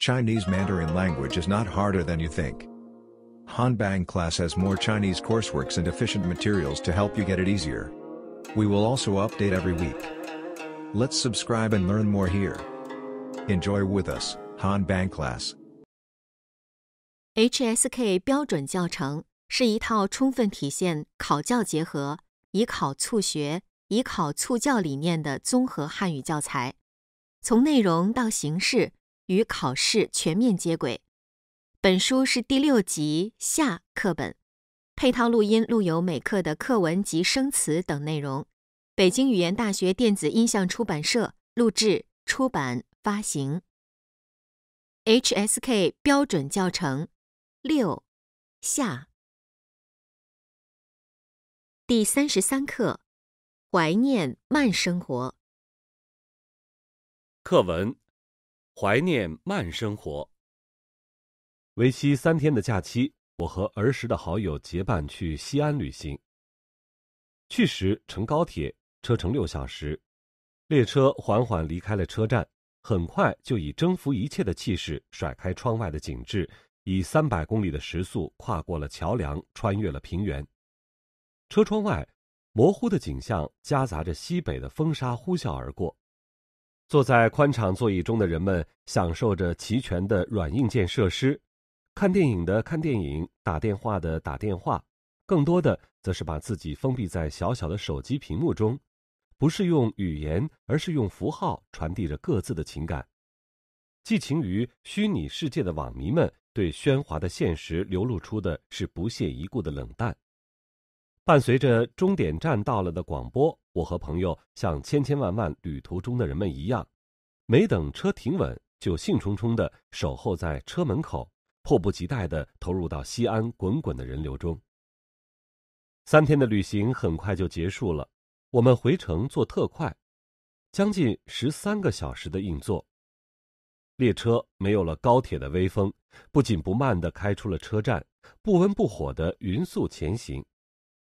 Chinese Mandarin language is not harder than you think. Hanbang class has more Chinese courseworks and efficient materials to help you get it easier. We will also update every week. Let's subscribe and learn more here. Enjoy with us, Hanbang class. HSK 标准教程是一套充分体现考教结合、以考促学、以考促教理念的综合汉语教材，从内容到形式。与考试全面接轨。本书是第六集下课本，配套录音录有每课的课文及生词等内容。北京语言大学电子音像出版社录制、出版、发行。HSK 标准教程六下第三十三课《怀念慢生活》课文。怀念慢生活。为期三天的假期，我和儿时的好友结伴去西安旅行。去时乘高铁，车程六小时，列车缓缓离开了车站，很快就以征服一切的气势甩开窗外的景致，以三百公里的时速跨过了桥梁，穿越了平原。车窗外模糊的景象夹杂着西北的风沙呼啸而过。坐在宽敞座椅中的人们，享受着齐全的软硬件设施，看电影的看电影，打电话的打电话，更多的则是把自己封闭在小小的手机屏幕中，不是用语言，而是用符号传递着各自的情感。寄情于虚拟世界的网迷们，对喧哗的现实流露出的是不屑一顾的冷淡。伴随着终点站到了的广播，我和朋友像千千万万旅途中的人们一样，没等车停稳，就兴冲冲地守候在车门口，迫不及待地投入到西安滚滚的人流中。三天的旅行很快就结束了，我们回程坐特快，将近十三个小时的硬座。列车没有了高铁的威风，不紧不慢地开出了车站，不温不火地匀速前行。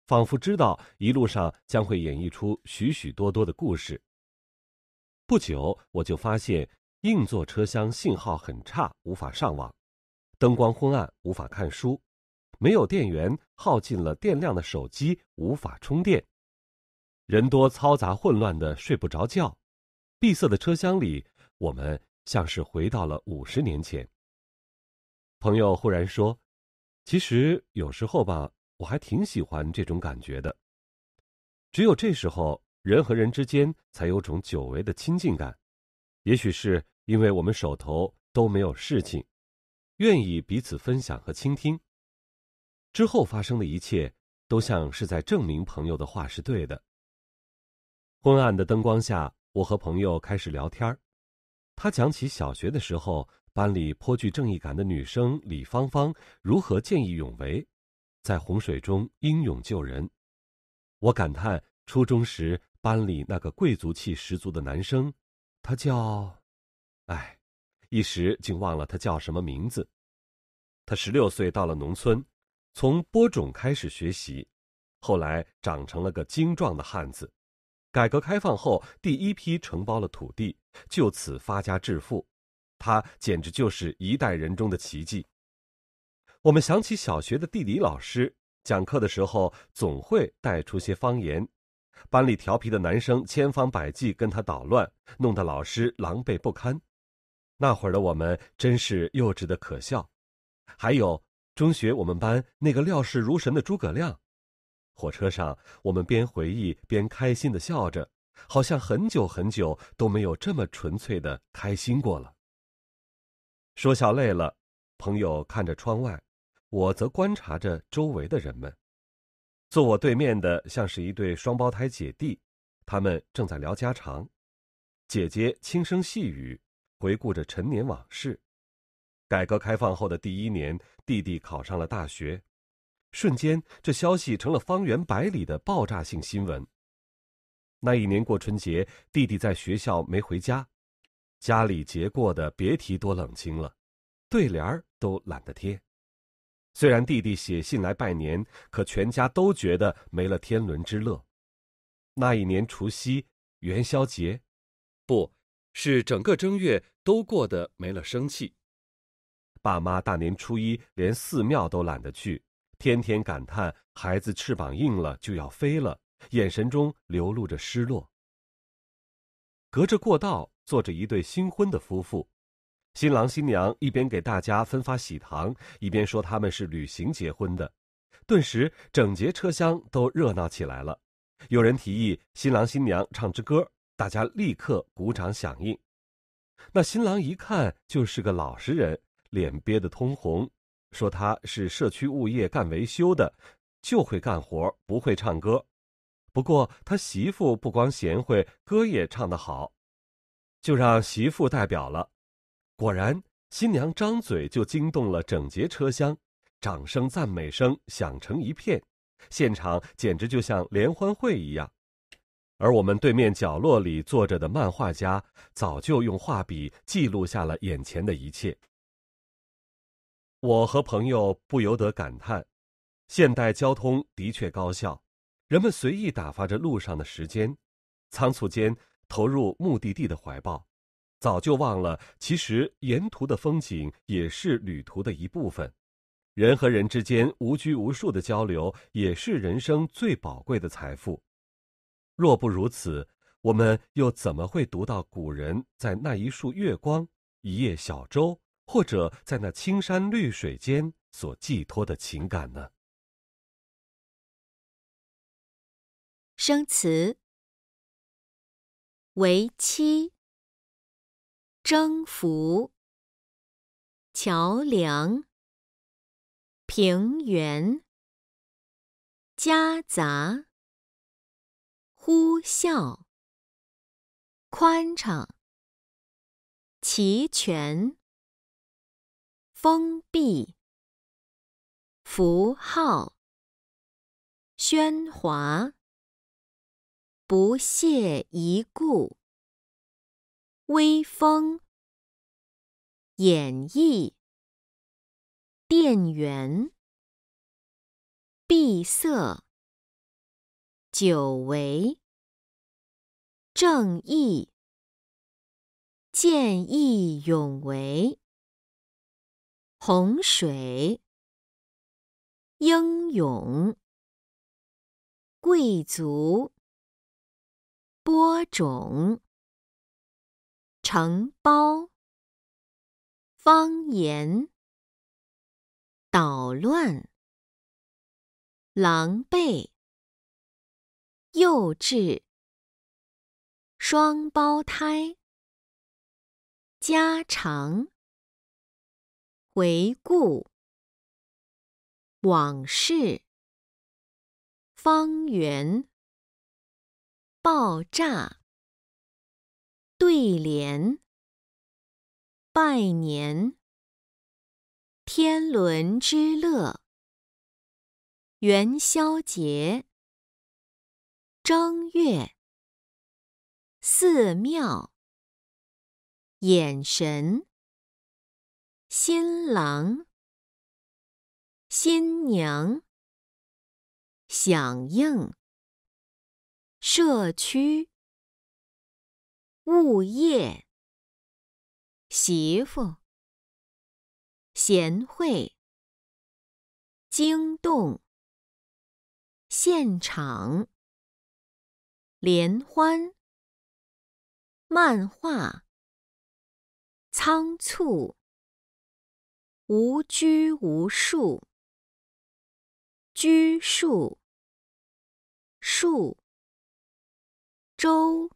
仿佛知道一路上将会演绎出许许多多的故事。不久，我就发现硬座车厢信号很差，无法上网；灯光昏暗，无法看书；没有电源，耗尽了电量的手机无法充电；人多嘈杂混乱的睡不着觉；闭塞的车厢里，我们像是回到了五十年前。朋友忽然说：“其实有时候吧。”我还挺喜欢这种感觉的。只有这时候，人和人之间才有种久违的亲近感。也许是因为我们手头都没有事情，愿意彼此分享和倾听。之后发生的一切，都像是在证明朋友的话是对的。昏暗的灯光下，我和朋友开始聊天他讲起小学的时候，班里颇具正义感的女生李芳芳如何见义勇为。在洪水中英勇救人，我感叹初中时班里那个贵族气十足的男生，他叫……哎，一时竟忘了他叫什么名字。他十六岁到了农村，从播种开始学习，后来长成了个精壮的汉子。改革开放后，第一批承包了土地，就此发家致富。他简直就是一代人中的奇迹。我们想起小学的地理老师讲课的时候，总会带出些方言，班里调皮的男生千方百计跟他捣乱，弄得老师狼狈不堪。那会儿的我们真是幼稚的可笑。还有中学我们班那个料事如神的诸葛亮。火车上，我们边回忆边开心的笑着，好像很久很久都没有这么纯粹的开心过了。说笑累了，朋友看着窗外。我则观察着周围的人们，坐我对面的像是一对双胞胎姐弟，他们正在聊家常。姐姐轻声细语，回顾着陈年往事。改革开放后的第一年，弟弟考上了大学，瞬间这消息成了方圆百里的爆炸性新闻。那一年过春节，弟弟在学校没回家，家里节过的别提多冷清了，对联儿都懒得贴。虽然弟弟写信来拜年，可全家都觉得没了天伦之乐。那一年除夕、元宵节，不是整个正月都过得没了生气。爸妈大年初一连寺庙都懒得去，天天感叹孩子翅膀硬了就要飞了，眼神中流露着失落。隔着过道坐着一对新婚的夫妇。新郎新娘一边给大家分发喜糖，一边说他们是旅行结婚的，顿时整节车厢都热闹起来了。有人提议新郎新娘唱支歌，大家立刻鼓掌响应。那新郎一看就是个老实人，脸憋得通红，说他是社区物业干维修的，就会干活不会唱歌。不过他媳妇不光贤惠，歌也唱得好，就让媳妇代表了。果然，新娘张嘴就惊动了整节车厢，掌声、赞美声响成一片，现场简直就像联欢会一样。而我们对面角落里坐着的漫画家，早就用画笔记录下了眼前的一切。我和朋友不由得感叹：现代交通的确高效，人们随意打发着路上的时间，仓促间投入目的地的怀抱。早就忘了，其实沿途的风景也是旅途的一部分。人和人之间无拘无束的交流，也是人生最宝贵的财富。若不如此，我们又怎么会读到古人在那一束月光、一叶小舟，或者在那青山绿水间所寄托的情感呢？生词为妻。征服桥梁，平原，夹杂，呼啸，宽敞，齐全，封闭，符号，喧哗，不屑一顾。微风，演绎，电源，闭塞，久违，正义，见义勇为，洪水，英勇，贵族，播种。承包方言，捣乱，狼狈，幼稚，双胞胎，家常，回顾往事，方圆，爆炸。对联，拜年，天伦之乐，元宵节，正月，寺庙，眼神，新郎，新娘，响应，社区。物业，媳妇，贤惠，惊动，现场，联欢，漫画，仓促，无拘无束，拘束，束，周。